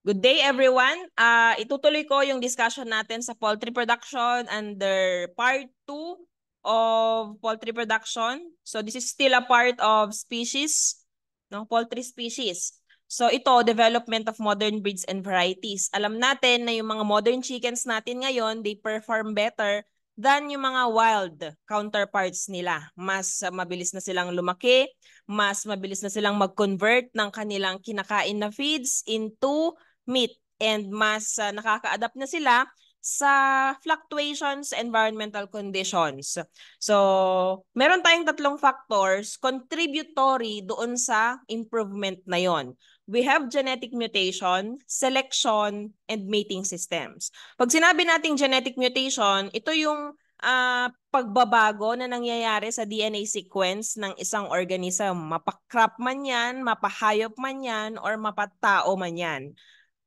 Good day everyone. Uh, itutuloy ko yung discussion natin sa poultry production under part 2 of poultry production. So this is still a part of species, no? poultry species. So ito, development of modern breeds and varieties. Alam natin na yung mga modern chickens natin ngayon, they perform better than yung mga wild counterparts nila. Mas mabilis na silang lumaki, mas mabilis na silang mag-convert ng kanilang kinakain na feeds into meet and mas uh, nakaka-adapt na sila sa fluctuations environmental conditions. So, meron tayong tatlong factors contributory doon sa improvement na yon. We have genetic mutation, selection, and mating systems. Pag sinabi nating genetic mutation, ito yung uh, pagbabago na nangyayari sa DNA sequence ng isang organism. Mapakrap man yan, mapahayop man yan, or mapatao man yan.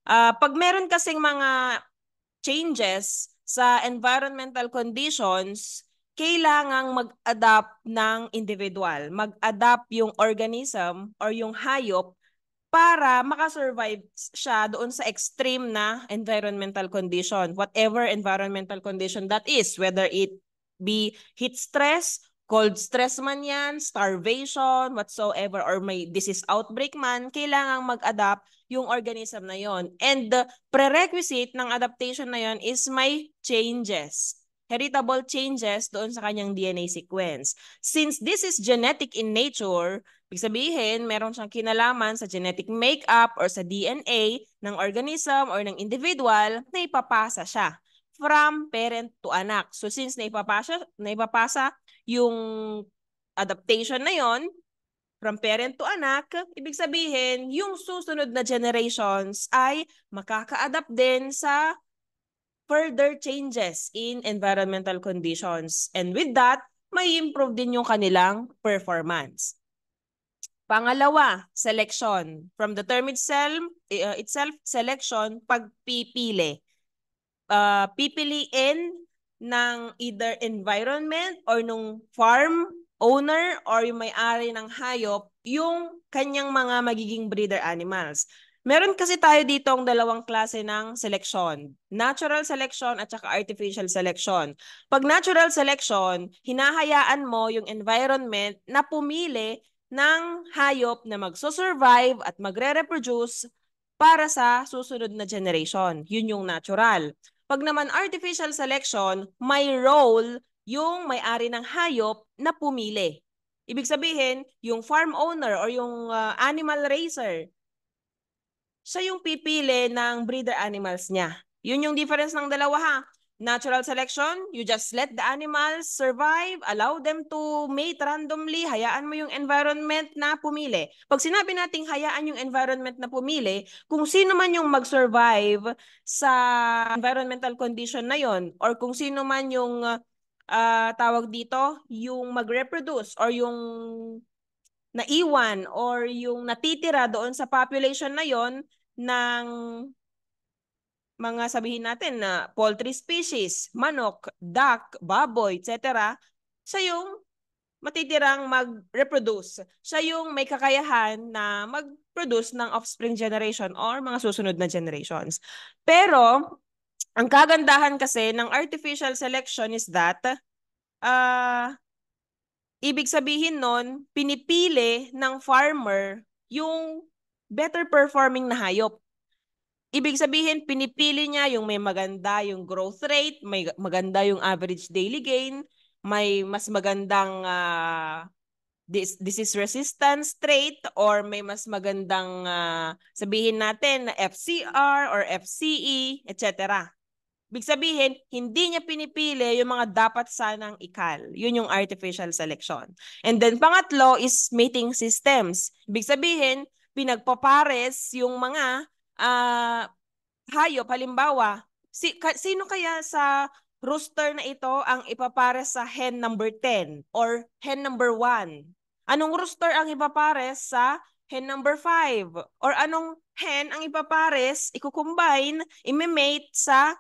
Uh, pag meron kasing mga changes sa environmental conditions, kailangang mag-adapt ng individual, mag-adapt yung organism or yung hayop para makasurvive siya doon sa extreme na environmental condition, whatever environmental condition that is, whether it be heat stress cold stress man yan, starvation, whatsoever, or may disease outbreak man, kailangan mag-adapt yung organism na yon. And the prerequisite ng adaptation na yon is may changes heritable changes doon sa kanyang DNA sequence. Since this is genetic in nature, ibig sabihin, meron siyang kinalaman sa genetic makeup or sa DNA ng organism or ng individual na ipapasa siya from parent to anak. So since naipapasa, naipapasa yung adaptation na yon from parent to anak, ibig sabihin, yung susunod na generations ay makaka-adapt din sa further changes in environmental conditions. And with that, may improve din yung kanilang performance. Pangalawa, selection. From the term itself, eh, itself selection, pagpipili uh, pipiliin ng either environment or nung farm owner or yung may-ari ng hayop yung kanyang mga magiging breeder animals. Meron kasi tayo dito ang dalawang klase ng selection. Natural selection at saka artificial selection. Pag natural selection, hinahayaan mo yung environment na pumili ng hayop na magsosurvive at magre-reproduce para sa susunod na generation. Yun yung natural. Pag naman artificial selection, may role yung may-ari ng hayop na pumili. Ibig sabihin, yung farm owner or yung uh, animal raiser, siya yung pipili ng breeder animals niya. Yun yung difference ng dalawa ha. Natural selection, you just let the animals survive, allow them to mate randomly, hayaan mo yung environment na pumili. Pag sinabi nating hayaan yung environment na pumili, kung sino man yung mag-survive sa environmental condition na yon or kung sino man yung uh, tawag dito, yung mag-reproduce or yung naiwan or yung natitira doon sa population na yon ng mga sabihin natin na poultry species, manok, duck, baboy, etc. Siya yung matitirang mag-reproduce. Siya yung may kakayahan na mag-produce ng offspring generation or mga susunod na generations. Pero, ang kagandahan kasi ng artificial selection is that, uh, ibig sabihin nun, pinipili ng farmer yung better performing na hayop. Ibig sabihin, pinipili niya yung may maganda yung growth rate, may maganda yung average daily gain, may mas magandang uh, ah, this, this is resistance trait or may mas magandang uh, sabihin natin na FCR or FCE, etc. Ibig sabihin, hindi niya pinipili yung mga dapat sanang ikal. Yun yung artificial selection. And then pangatlo is mating systems. Ibig sabihin, pinagpapares yung mga uh, hayop, halimbawa, si, ka, sino kaya sa rooster na ito ang ipapares sa hen number 10 or hen number 1? Anong rooster ang ipapares sa hen number 5? Or anong hen ang ipapares, ikukombine, imimate sa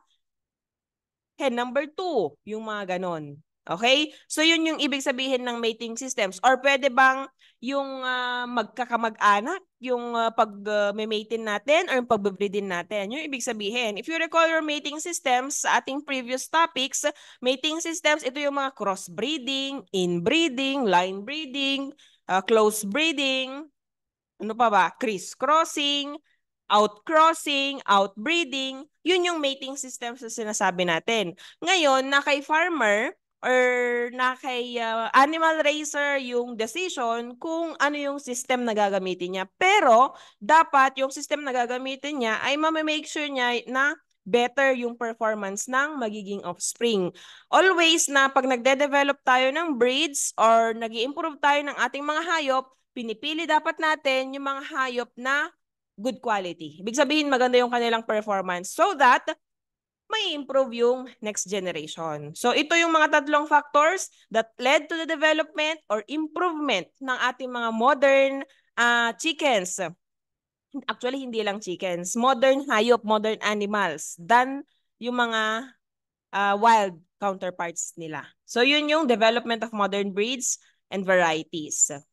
hen number 2? Yung mga ganon. Okay? So yun yung ibig sabihin ng mating systems. Or pwede bang yung uh, magkakamag-anak, yung uh, ah, pag-mating uh, natin or yung pag-breedin natin. Yung ibig sabihin. If you recall your mating systems sa ating previous topics, mating systems, ito yung mga crossbreeding, inbreeding, line breeding, uh, close breeding, ano pa ba? Criss-crossing, outcrossing, outbreeding. Yun yung mating systems na sinasabi natin. Ngayon, na kay farmer, or na kay uh, Animal Racer yung decision kung ano yung system na gagamitin niya. Pero dapat yung system na gagamitin niya ay mamamake sure niya na better yung performance ng magiging offspring. Always na pag nagde-develop tayo ng breeds or nag improve tayo ng ating mga hayop, pinipili dapat natin yung mga hayop na good quality. Ibig sabihin maganda yung kanilang performance so that may improve yung next generation. So ito yung mga tatlong factors that led to the development or improvement ng ating mga modern uh, chickens. Actually, hindi lang chickens. Modern hayop, modern animals than yung mga uh, wild counterparts nila. So yun yung development of modern breeds and varieties.